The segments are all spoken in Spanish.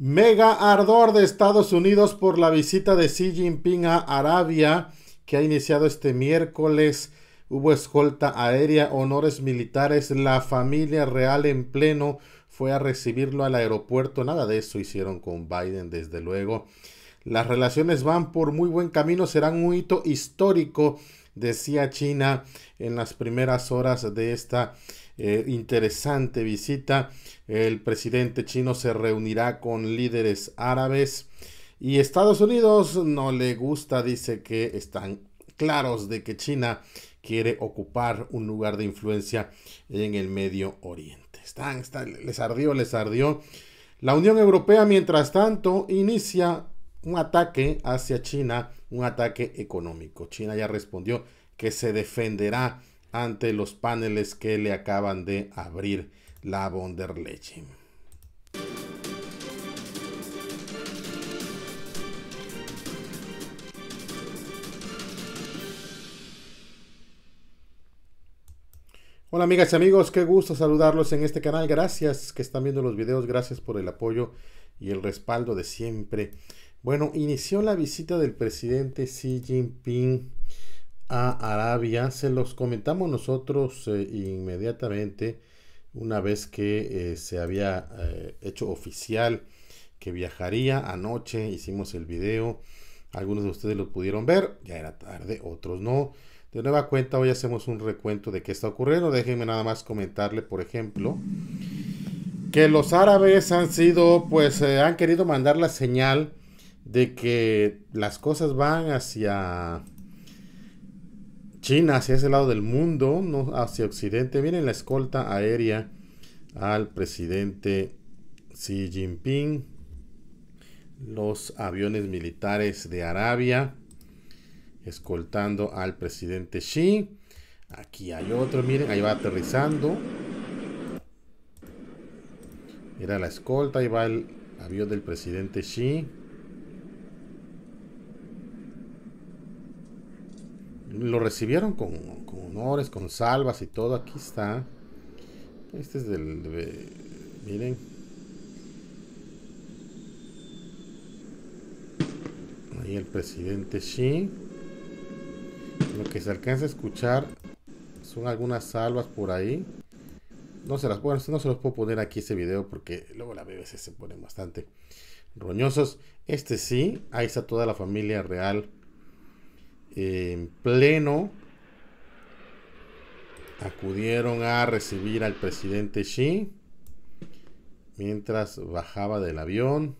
Mega ardor de Estados Unidos por la visita de Xi Jinping a Arabia, que ha iniciado este miércoles. Hubo escolta aérea, honores militares, la familia real en pleno fue a recibirlo al aeropuerto. Nada de eso hicieron con Biden, desde luego. Las relaciones van por muy buen camino, serán un hito histórico, decía China en las primeras horas de esta eh, interesante visita. El presidente chino se reunirá con líderes árabes y Estados Unidos no le gusta, dice que están claros de que China quiere ocupar un lugar de influencia en el Medio Oriente. Están, están les ardió, les ardió. La Unión Europea, mientras tanto, inicia un ataque hacia China, un ataque económico. China ya respondió que se defenderá ante los paneles que le acaban de abrir la von Hola amigas y amigos, qué gusto saludarlos en este canal. Gracias que están viendo los videos, gracias por el apoyo y el respaldo de siempre. Bueno, inició la visita del presidente Xi Jinping a Arabia. Se los comentamos nosotros eh, inmediatamente una vez que eh, se había eh, hecho oficial que viajaría. Anoche hicimos el video. Algunos de ustedes lo pudieron ver. Ya era tarde, otros no. De nueva cuenta, hoy hacemos un recuento de qué está ocurriendo. Déjenme nada más comentarle, por ejemplo, que los árabes han sido, pues, han querido mandar la señal de que las cosas van hacia China hacia ese lado del mundo, no hacia Occidente. Miren la escolta aérea al presidente Xi Jinping, los aviones militares de Arabia escoltando al presidente Xi. Aquí hay otro, miren, ahí va aterrizando. Mira la escolta, ahí va el avión del presidente Xi. lo recibieron con, honores, con salvas y todo. Aquí está. Este es del... miren. Ahí el presidente sí Lo que se alcanza a escuchar son algunas salvas por ahí. No se las, bueno, no se los puedo poner aquí ese video porque luego la BBC se pone bastante roñosos. Este sí, ahí está toda la familia real en pleno acudieron a recibir al presidente Xi mientras bajaba del avión.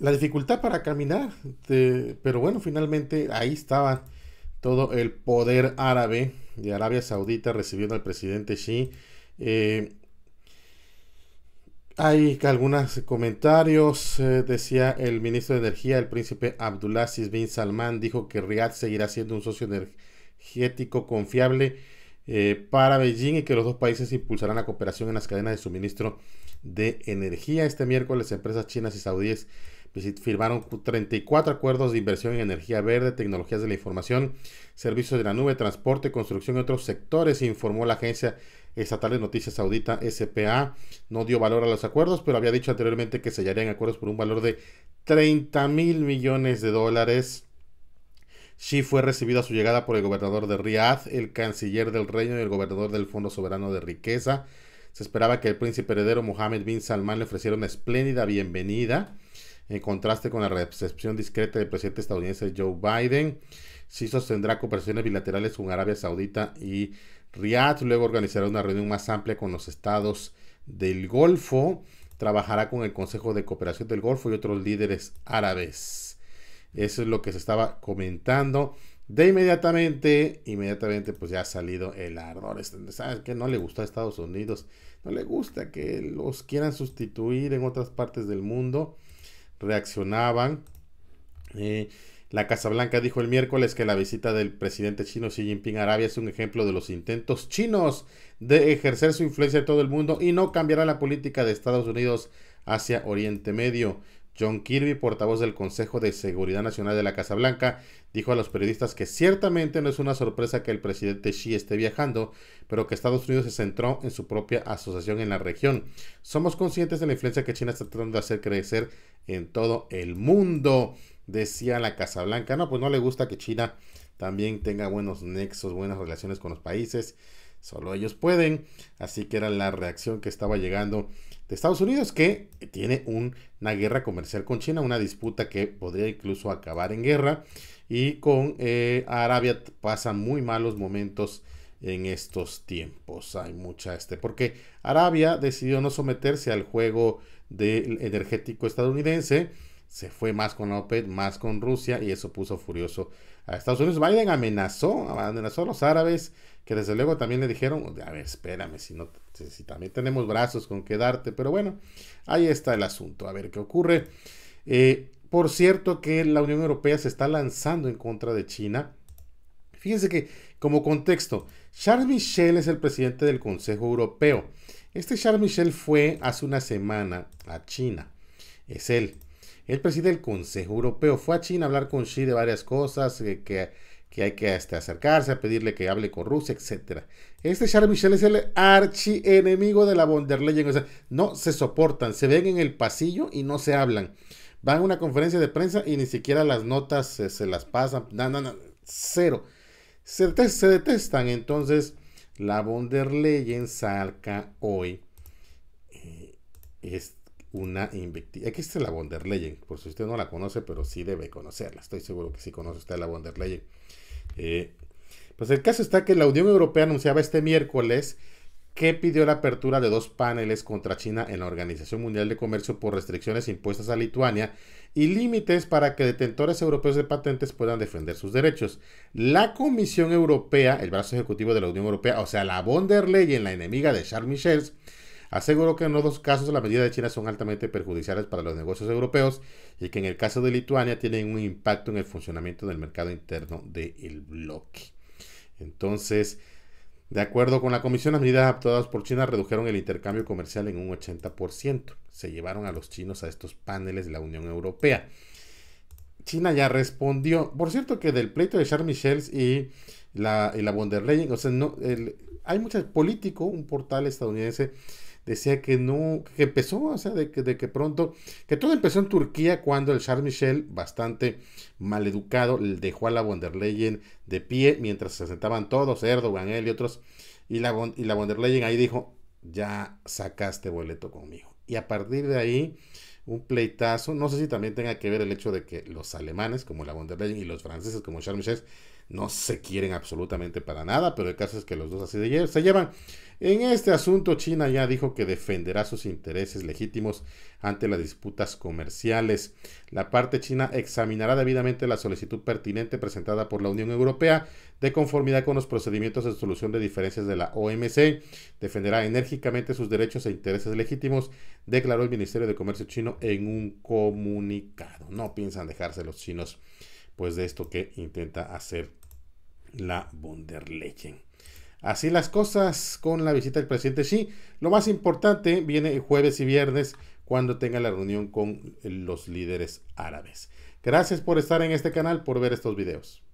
La dificultad para caminar, pero bueno, finalmente ahí estaban todo el poder árabe de Arabia Saudita recibiendo al presidente Xi. Eh, hay algunos comentarios, eh, decía el ministro de Energía, el príncipe Abdulaziz bin Salman, dijo que Riyadh seguirá siendo un socio energético confiable eh, para Beijing y que los dos países impulsarán la cooperación en las cadenas de suministro de energía. Este miércoles, empresas chinas y saudíes pues, firmaron 34 acuerdos de inversión en energía verde, tecnologías de la información, servicios de la nube, transporte, construcción y otros sectores, informó la agencia estatal de noticias saudita SPA. No dio valor a los acuerdos, pero había dicho anteriormente que sellarían acuerdos por un valor de 30 mil millones de dólares. Xi fue recibido a su llegada por el gobernador de Riyadh, el canciller del reino y el gobernador del Fondo Soberano de Riqueza. Se esperaba que el príncipe heredero Mohammed bin Salman le ofreciera una espléndida bienvenida en contraste con la recepción discreta del presidente estadounidense Joe Biden. Sí sostendrá cooperaciones bilaterales con Arabia Saudita y Riyadh. Luego organizará una reunión más amplia con los estados del Golfo. Trabajará con el Consejo de Cooperación del Golfo y otros líderes árabes. Eso es lo que se estaba comentando. De inmediatamente, inmediatamente, pues ya ha salido el ardor. Este ¿Sabes qué? No le gusta a Estados Unidos. No le gusta que los quieran sustituir en otras partes del mundo reaccionaban. Eh, la Casa Blanca dijo el miércoles que la visita del presidente chino Xi Jinping a Arabia es un ejemplo de los intentos chinos de ejercer su influencia en todo el mundo y no cambiará la política de Estados Unidos hacia Oriente Medio. John Kirby, portavoz del Consejo de Seguridad Nacional de la Casa Blanca, dijo a los periodistas que ciertamente no es una sorpresa que el presidente Xi esté viajando, pero que Estados Unidos se centró en su propia asociación en la región. Somos conscientes de la influencia que China está tratando de hacer crecer en todo el mundo, decía la Casa Blanca. No, pues no le gusta que China también tenga buenos nexos, buenas relaciones con los países. Solo ellos pueden. Así que era la reacción que estaba llegando Estados Unidos, que tiene una guerra comercial con China, una disputa que podría incluso acabar en guerra. Y con eh, Arabia pasan muy malos momentos en estos tiempos. Hay mucha este, porque Arabia decidió no someterse al juego del energético estadounidense se fue más con OPED, más con Rusia y eso puso furioso a Estados Unidos. Biden amenazó, amenazó a los árabes que desde luego también le dijeron, a ver, espérame, si, no, también tenemos brazos con qué darte, pero bueno, ahí está el asunto, a ver qué ocurre. Eh, por cierto que la Unión Europea se está lanzando en contra de China. Fíjense que, como contexto, Charles Michel es el presidente del Consejo Europeo. Este Charles Michel fue hace una semana a China. Es él. El presidente del Consejo Europeo fue a China a hablar con Xi de varias cosas eh, que, que, hay que este, acercarse, a pedirle que hable con Rusia, etc. Este Charles Michel es el archienemigo de la von Leyen. no se soportan, se ven en el pasillo y no se hablan. Van a una conferencia de prensa y ni siquiera las notas eh, se, las pasan. No, no, no, cero. Se, detestan. Entonces, la von der Leyen saca hoy. este, una invictiva. Existe la der Leyen por si usted no la conoce, pero sí debe conocerla. Estoy seguro que sí conoce usted la Wonder Leyen eh, pues el caso está que la Unión Europea anunciaba este miércoles que pidió la apertura de dos paneles contra China en la Organización Mundial de Comercio por restricciones impuestas a Lituania y límites para que detentores europeos de patentes puedan defender sus derechos. La Comisión Europea, el brazo ejecutivo de la Unión Europea, o sea, la von der Leyen, la enemiga de Charles Michels, Aseguró que en los dos casos las medidas de China son altamente perjudiciales para los negocios europeos y que en el caso de Lituania tienen un impacto en el funcionamiento del mercado interno del bloque. Entonces, de acuerdo con la comisión, las medidas adoptadas por China redujeron el intercambio comercial en un 80%. Se llevaron a los chinos a estos paneles de la Unión Europea. China ya respondió. Por cierto, que del pleito de Charles Michel y la, y la o sea, no, hay muchos político un portal estadounidense decía que no, que empezó, o sea, de que, pronto, que todo empezó en Turquía cuando el Charles Michel, bastante maleducado, dejó a la von Leyen de pie mientras se sentaban todos, Erdogan, él y otros, y la, y la von ahí dijo, ya sacaste boleto conmigo. Y a partir de ahí un pleitazo. No sé si también tenga que ver el hecho de que los alemanes, como la von der y los franceses, como Charles Michel, no se quieren absolutamente para nada, pero el caso es que los dos así de se llevan. En este asunto, China ya dijo que defenderá sus intereses legítimos ante las disputas comerciales. La parte china examinará debidamente la solicitud pertinente presentada por la Unión Europea de conformidad con los procedimientos de solución de diferencias de la OMC. Defenderá enérgicamente sus derechos e intereses legítimos, declaró el Ministerio de Comercio chino en un comunicado. No piensan dejarse los chinos pues de esto que intenta hacer la von Así las cosas con la visita del presidente Xi. Lo más importante viene jueves y viernes cuando tenga la reunión con los líderes árabes. Gracias por estar en este canal, por ver estos videos.